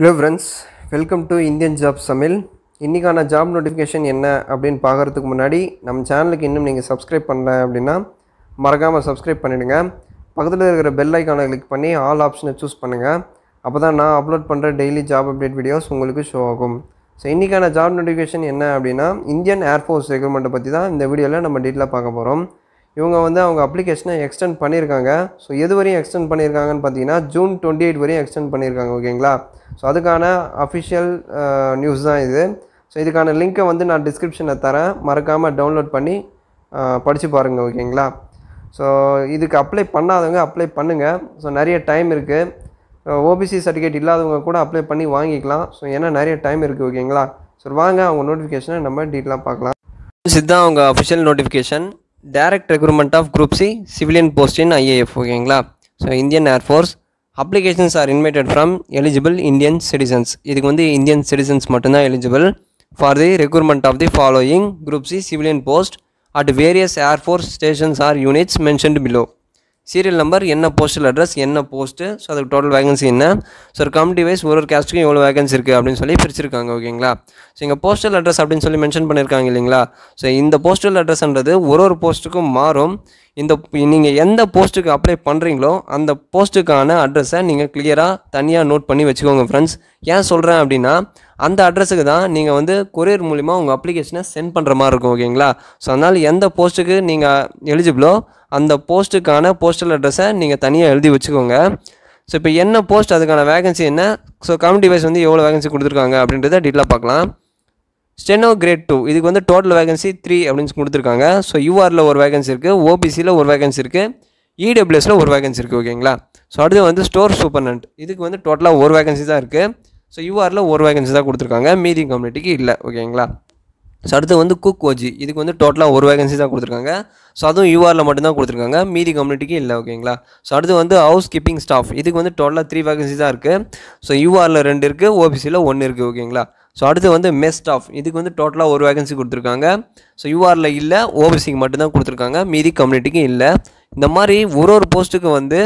hello friends welcome to Indian job சமில் இன்றைக்கான job notification என்ன அப்படின்னு பார்க்குறதுக்கு முன்னாடி நம்ம சேனலுக்கு இன்னும் நீங்கள் சப்ஸ்கிரைப் பண்ணல அப்படின்னா மறக்காமல் சப்ஸ்கிரைப் பண்ணிவிடுங்க பக்கத்தில் இருக்கிற பெல் ஐக்கானை கிளிக் பண்ணி ஆல் ஆப்ஷனை சூஸ் பண்ணுங்கள் அப்போ தான் நான் அப்லோட் பண்ணுற டெய்லி ஜாப் அப்டேட் வீடியோஸ் உங்களுக்கு ஷோ ஆகும் ஸோ இன்றைக்கான ஜாப் நோட்டிஃபிகேஷன் என்ன அப்படின்னா இந்தியன் ஏர்ஃபோர்ஸ் ரெக்ரூட்மெண்ட்டை பற்றி தான் இந்த வீடியோவில் நம்ம டீட்டெயிலாக பார்க்க போகிறோம் இவங்க வந்து அவங்க அப்ளிகேஷனை எக்ஸ்டெண்ட் பண்ணியிருக்காங்க ஸோ எது வரையும் எக்ஸ்டெண்ட் பண்ணியிருக்காங்கன்னு பார்த்தீங்கன்னா ஜூன் டுவெண்ட்டி எயிட் வரையும் எக்ஸ்டெண்ட் பண்ணியிருக்காங்க ஓகேங்களா ஸோ அதுக்கான அஃபிஷியல் நியூஸ் தான் இது ஸோ இதுக்கான லிங்க்கை வந்து நான் டிஸ்கிரிப்ஷனில் தரேன் மறக்காமல் டவுன்லோட் பண்ணி படித்து பாருங்கள் ஓகேங்களா ஸோ இதுக்கு அப்ளை பண்ணாதவங்க அப்ளை பண்ணுங்கள் ஸோ நிறைய டைம் இருக்குது ஓபிசி சர்டிஃபிகேட் இல்லாதவங்க கூட அப்ளை பண்ணி வாங்கிக்கலாம் ஸோ ஏன்னா நிறைய டைம் இருக்குது ஓகேங்களா ஸோ வாங்க அவங்க நோட்டிஃபிகேஷனை நம்ம டீட்டெயிலாக பார்க்கலாம் சித்தா அவங்க official notification direct recruitment of group C civilian post in IAF ஓகேங்களா so Indian Air Force applications are invited from eligible Indian citizens இதுக்கு வந்து இந்தியன் சிட்டிசன்ஸ் மட்டும்தான் eligible for the recruitment of the following group C civilian post at various Air Force stations or units mentioned below serial number என்ன postal address என்ன post so அதுக்கு total vacancy என்ன so ஒரு committee wise ஒரு ஒரு கேஸ்ட்டுக்கும் எவ்வளோ vacancy இருக்குது அப்படின்னு சொல்லி பிரிச்சிருக்காங்க ஓகேங்களா ஸோ இங்கே போஸ்டல் அட்ரஸ் அப்படின்னு சொல்லி மென்ஷன் பண்ணியிருக்காங்க இல்லைங்களா ஸோ இந்த போஸ்டல் அட்ரஸ்ன்றது ஒரு ஒரு போஸ்ட்டுக்கும் மாறும் இந்த நீங்கள் எந்த போஸ்ட்டுக்கு அப்ளை பண்ணுறீங்களோ அந்த போஸ்ட்டுக்கான அட்ரஸை நீங்கள் கிளியராக தனியாக நோட் பண்ணி வச்சுக்கோங்க ஃப்ரெண்ட்ஸ் ஏன் சொல்கிறேன் அப்படின்னா அந்த அட்ரஸுக்கு தான் நீங்கள் வந்து கொரியர் மூலிமா உங்கள் அப்ளிகேஷனை சென்ட் பண்ணுற மாதிரி இருக்கும் ஓகேங்களா ஸோ அதனால் எந்த போஸ்ட்டுக்கு நீங்கள் எலிஜிபிளோ அந்த போஸ்ட்டுக்கான போஸ்டல் அட்ரஸை நீங்கள் தனியாக எழுதி வச்சுக்கோங்க ஸோ இப்போ என்ன போஸ்ட் அதுக்கான வேகன்சி என்ன ஸோ கம்யூனிட்டி வைஸ் வந்து எவ்வளோ வேகன்சி கொடுத்துருக்காங்க அப்படின்றத டீட்டெயிலாக பார்க்கலாம் ஸ்டெனோ கிரேட் டூ இதுக்கு வந்து டோட்டல் வேகன்சி த்ரீ அப்படின்னு கொடுத்துருக்காங்க ஸோ யூஆரில் ஒரு வேகன்சி இருக்குது ஓபிசியில் ஒரு வேகன்சி இருக்குது இடபிள்யூஎஸில் e ஒரு வேகன்சி இருக்குது ஓகேங்களா ஸோ அடுத்து வந்து ஸ்டோர் சூப்பர்னண்ட் இதுக்கு வந்து டோட்டலாக ஒரு வேகன்சி தான் இருக்குது ஸோ யூஆரில் ஒரு வேகன்சி தான் கொடுத்துருக்காங்க மீதி கம்யூனிட்டிக்கு இல்லை ஓகேங்களா ஸோ அடுத்து வந்து குக் ஓஜி இதுக்கு வந்து டோட்டலாக ஒரு வேகன்சி தான் கொடுத்துருக்காங்க ஸோ அதுவும் யூஆரில் மட்டும்தான் கொடுத்துருக்காங்க மீதி கம்யூனிட்டிக்கு இல்லை ஓகேங்களா ஸோ அடுத்து வந்து ஹவுஸ் கீப்பிங் ஸ்டாஃப் இதுக்கு வந்து டோட்டலாக த்ரீ வேகன்சி தான் இருக்குது ஸோ யூஆரில் ரெண்டு இருக்குது ஓபிசியில் ஒன்று இருக்குது ஓகேங்களா ஸோ அடுத்து வந்து மெஸ் ஸ்டாஃப் இதுக்கு வந்து டோட்டலாக ஒரு வேகன்சி கொடுத்துருக்காங்க ஸோ யூஆரில் இல்லை ஓபிசிக்கு மட்டும்தான் கொடுத்துருக்காங்க மீதி கம்யூனிட்டிக்கு இல்லை இந்த மாதிரி ஒரு ஒரு போஸ்ட்டுக்கு வந்து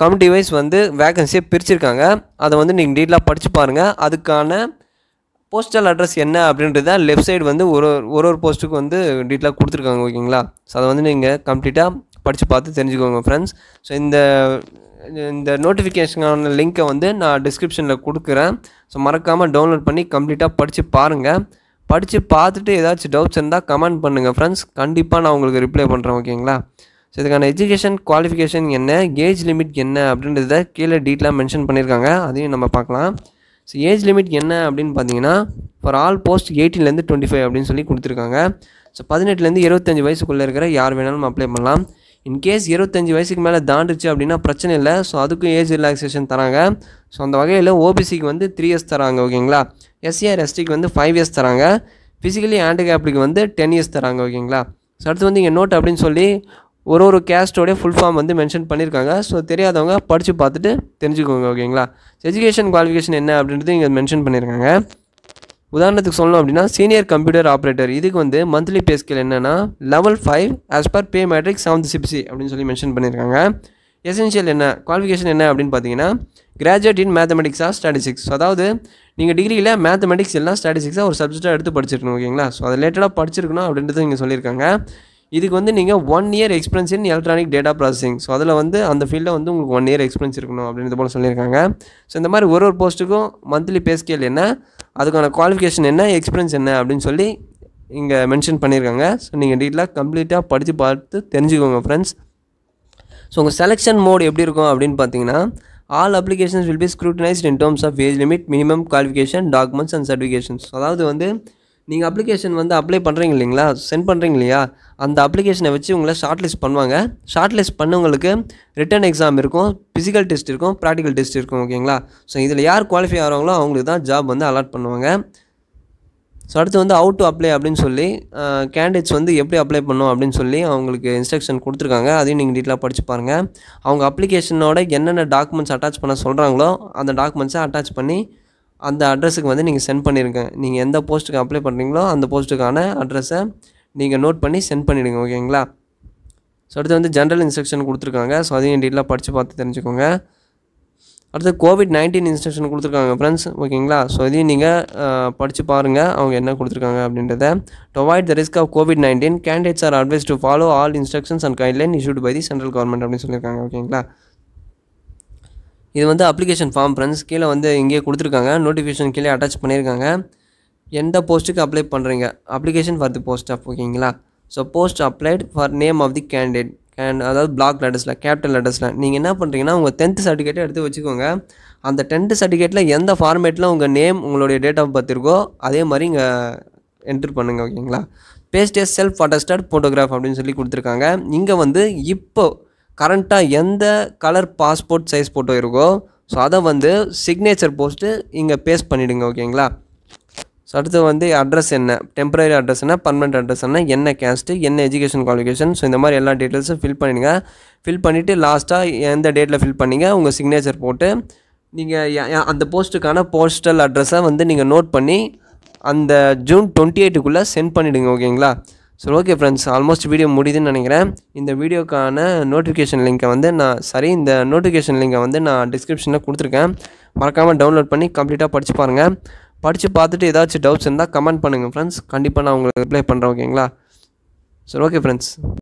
கம்யூனிட்டி வைஸ் வந்து வேகன்சியை பிரிச்சிருக்காங்க அதை வந்து நீங்கள் டீட்டெயிலாக படித்து பாருங்கள் அதுக்கான போஸ்டல் அட்ரஸ் என்ன அப்படின்றது லெஃப்ட் சைடு வந்து ஒரு ஒரு ஒரு போஸ்ட்டுக்கு வந்து டீட்டெயிலாக கொடுத்துருக்காங்க ஓகேங்களா ஸோ அதை வந்து நீங்கள் கம்ப்ளீட்டாக படித்து பார்த்து தெரிஞ்சுக்கோங்க ஃப்ரெண்ட்ஸ் ஸோ இந்த இந்த நோட்டிஃபிகேஷனான லிங்க்கை வந்து நான் டிஸ்கிரிப்ஷனில் கொடுக்குறேன் ஸோ மறக்காமல் டவுன்லோட் பண்ணி கம்ப்ளீட்டாக படித்து பாருங்கள் படித்து பார்த்துட்டு ஏதாச்சும் டவுட்ஸ் இருந்தால் கமெண்ட் பண்ணுங்கள் ஃப்ரெண்ட்ஸ் கண்டிப்பாக நான் உங்களுக்கு ரிப்ளை பண்ணுறேன் ஓகேங்களா ஸோ இதுக்கான எஜுகேஷன் குவாலிஃபிகேஷன் என்ன ஏஜ் லிமிட் என்ன அப்படின்றத கீழே டீட்டெயிலாக மென்ஷன் பண்ணியிருக்காங்க அதையும் நம்ம பார்க்கலாம் ஸோ ஏஜ் லிமிட் என்ன அப்படின்னு பார்த்தீங்கன்னா ஃபார் ஆல் போஸ்ட் எயிட்டீன்லேருந்து டுவெண்ட்டி ஃபைவ் அப்படின்னு சொல்லி கொடுத்துருக்காங்க ஸோ பதினெட்டுலேருந்து இருபத்தஞ்சி வயசுக்குள்ளே இருக்கிற யார் வேணாலும் அப்ளை பண்ணலாம் இன்கேஸ் இருபத்தஞ்சி வயசுக்கு மேலே தாண்டுச்சு அப்படின்னா பிரச்சனை இல்லை ஸோ அதுக்கும் ஏஜ் ரிலாக்ஸேஷன் தராங்க ஸோ அந்த வகையில் ஓபிசிக்கு வந்து த்ரீ இயர்ஸ் தராங்க ஓகேங்களா எஸ்சிஆர் எஸ்டிக்கு வந்து ஃபைவ் இயர்ஸ் தராங்க ஃபிசிக்கலி ஹேண்டிகேப்டுக்கு வந்து டென் இயர்ஸ் தராங்க ஓகேங்களா ஸோ அடுத்து வந்து இங்கே நோட் அப்படின்னு சொல்லி ஒரு ஒரு கேஸ்டோடைய ஃபுல் ஃபார்ம் வந்து மென்ஷன் பண்ணியிருக்காங்க ஸோ தெரியாதவங்க படித்து பார்த்துட்டு தெரிஞ்சுக்கோங்க ஓகேங்களா எஜுகேஷன் குவாலிஃபிகேஷன் என்ன அப்படின்றது இங்கே மென்ஷன் பண்ணியிருக்காங்க உதாரணத்துக்கு சொல்லணும் அப்படின்னா சீனியர் கம்ப்யூட்டர் ஆப்ரேட்டர் இதுக்கு வந்து மந்த்லி பேஸ்கில் என்னென்னா level five as per pay matrix seventh CPC அப்படின்னு சொல்லி மென்ஷன் பண்ணியிருக்காங்க எசென்ஷியல் என்ன குவாலிஃபிகேஷன் என்ன அப்படின்னு பார்த்தீங்கன்னா graduate in mathematics or statistics அதாவது நீங்கள் டிகிரியில் மேத்தமெட்டிக்ஸ் எல்லாம் ஸ்டாட்டிஸ்டிக்ஸாக ஒரு சப்ஜெக்டாக எடுத்து படிச்சிருக்கணும் ஓகேங்களா ஸோ அதை ரிலேட்டடாக படிச்சிருக்கணும் அப்படின்றது இங்கே சொல்லியிருக்காங்க இதுக்கு வந்து நீங்கள் one year experience in electronic data processing so அதில் வந்து அந்த ஃபீல்டில் வந்து உங்களுக்கு ஒன் இயர் எக்ஸ்பீரியன்ஸ் இருக்கணும் அப்படின்றது போல் சொல்லியிருக்காங்க ஸோ இந்த மாதிரி ஒரு ஒரு போஸ்ட்டுக்கும் மந்த்லி பே ஸ்கேல் என்ன அதுக்கான குவாலிஃபிகேஷன் என்ன எக்ஸ்பீரியன்ஸ் என்ன அப்படின்னு சொல்லி இங்கே மென்ஷன் பண்ணியிருக்காங்க ஸோ நீங்கள் டீட்டெயிலாக கம்ப்ளீட்டாக படித்து பார்த்து தெரிஞ்சுக்கோங்க ஃப்ரெண்ட்ஸ் ஸோ உங்கள் செலெக்ஷன் மோட் எப்படி இருக்கும் அப்படின்னு பார்த்தீங்கன்னா all applications will be scrutinised in terms of age limit minimum qualification documents and certifications அதாவது வந்து நீங்கள் அப்ளிகேஷன் வந்து அப்ளை பண்ணுறீங்க இல்லைங்களா சென்ட் பண்ணுறீங்க இல்லையா அந்த அப்ளிகேஷனை வச்சு உங்களை ஷார்ட் லிஸ்ட் பண்ணுவாங்க ஷார்ட் லிஸ்ட் பண்ணவங்களுக்கு ரிட்டன் எக்ஸாம் இருக்கும் ஃபிசிக்கல் டெஸ்ட் இருக்கும் ப்ராக்டிக்கல் டெஸ்ட் இருக்கும் ஓகேங்களா ஸோ இதில் யார் குவாலிஃபை ஆகிறாங்களோ அவங்களுக்கு தான் ஜாப் வந்து அலாட் பண்ணுவாங்க ஸோ அடுத்து வந்து அவுட் டு அப்ளை அப்படின்னு சொல்லி கேண்டிடேட்ஸ் வந்து எப்படி அப்ளை பண்ணும் அப்படின்னு சொல்லி அவங்களுக்கு இன்ஸ்ட்ரக்ஷன் கொடுத்துருக்காங்க அதையும் நீங்கள் டீட்டெயிலாக படித்து பாருங்கள் அவங்க அப்ளிகேஷனோட என்னென்ன டாக்குமெண்ட்ஸ் அட்டாச் பண்ண சொல்கிறாங்களோ அந்த டாக்குமெண்ட்ஸை அட்டாச் பண்ணி அந்த அட்ரஸுக்கு வந்து நீங்கள் சென்ட் பண்ணிடுங்க நீங்கள் எந்த போஸ்ட்டுக்கு அப்ளை பண்ணுறீங்களோ அந்த போஸ்ட்டுக்கான அட்ரஸை நீங்கள் நோட் பண்ணி சென்ட் பண்ணிவிடுங்க ஓகேங்களா ஸோ அடுத்து வந்து ஜென்ரல் இன்ஸ்ட்ரக்ஷன் கொடுத்துருக்காங்க ஸோ அதையும் டீட்டெயிலாக படித்து பார்த்து தெரிஞ்சுக்கோங்க அடுத்து கோவிட் நைன்டீன் இன்ஸ்ட்ரக்ஷன் கொடுத்துருக்காங்க ஃப்ரெண்ட்ஸ் ஓகேங்களா ஸோ இதையும் நீங்கள் படித்து பாருங்கள் அவங்க என்ன கொடுத்துருக்காங்க அப்படின்றத to avoid the risk of COVID nineteen candidates are advise to follow all instructions and guideline issued by the central government அப்படின்னு சொல்லியிருக்காங்க ஓகேங்களா இது வந்து அப்ளிகேஷன் ஃபார்ம் ஃப்ரெண்ட்ஸ் கீழே வந்து இங்கேயே கொடுத்துருக்காங்க நோட்டிஃபிகேஷன் கீழே அட்டாச் பண்ணியிருக்காங்க எந்த போஸ்ட்டுக்கு அப்ளை பண்ணுறீங்க application for the post of ஓகேங்களா so post applied for name of the candidate கேண்ட் அதாவது பிளாக் லெட்டர்ஸில் கேப்டன் லெட்டர்ஸில் நீங்கள் என்ன பண்ணுறீங்கன்னா உங்கள் டென்த் சர்டிஃபிகேட்டை எடுத்து வச்சுக்கோங்க அந்த டென்த் சர்டிஃபிகேட்டில் எந்த ஃபார்மேட்டில் உங்கள் நேம் உங்களுடைய டேட் ஆஃப் பர்த் இருக்கோ அதே மாதிரி இங்கே என்ட்ரு பண்ணுங்கள் ஓகேங்களா பேஸ்டே செல்ஃப் அட்டஸ்டட் ஃபோட்டோகிராஃப் அப்படின்னு சொல்லி கொடுத்துருக்காங்க இங்கே வந்து இப்போ கரண்ட்டாக எந்த கலர் பாஸ்போர்ட் சைஸ் ஃபோட்டோ இருக்கோ ஸோ அதை வந்து சிக்னேச்சர் போஸ்ட்டு இங்கே பேஸ்ட் பண்ணிவிடுங்க ஓகேங்களா ஸோ அடுத்து வந்து அட்ரஸ் என்ன டெம்பரரி அட்ரஸ் என்ன பர்மனெண்ட் அட்ரஸ் என்ன என்ன கேஸ்ட்டு என்ன எஜுகேஷன் குவாலிஃபிகேஷன் ஸோ இந்த மாதிரி எல்லா டீட்டெயில்ஸும் ஃபில் பண்ணிடுங்க ஃபில் பண்ணிவிட்டு லாஸ்ட்டாக எந்த டேட்டில் ஃபில் பண்ணிங்க உங்கள் சிக்னேச்சர் போட்டு நீங்கள் அந்த போஸ்ட்டுக்கான போஸ்டல் அட்ரஸை வந்து நீங்கள் நோட் பண்ணி அந்த ஜூன் டுவெண்ட்டி எயிட்டுக்குள்ளே சென்ட் பண்ணிவிடுங்க ஓகேங்களா so okay friends almost video முடியுதுன்னு நினைக்கிறேன் இந்த வீடியோக்கான நோட்டிஃபிகேஷன் லிங்க்கை வந்து நான் சரி இந்த நோட்டிஃபிகேஷன் லிங்கை வந்து நான் டிஸ்கிரிப்ஷனில் கொடுத்துருக்கேன் மறக்காமல் டவுன்லோட் பண்ணி கம்ப்ளீட்டாக படித்து பாருங்கள் படித்து பார்த்துட்டு ஏதாச்சும் டவுட்ஸ் இருந்தால் கமெண்ட் பண்ணுங்கள் ஃப்ரெண்ட்ஸ் கண்டிப்பாக நான் உங்களுக்கு ரிப்ளை பண்ணுறேன் ஓகேங்களா சரி ஓகே ஃப்ரெண்ட்ஸ்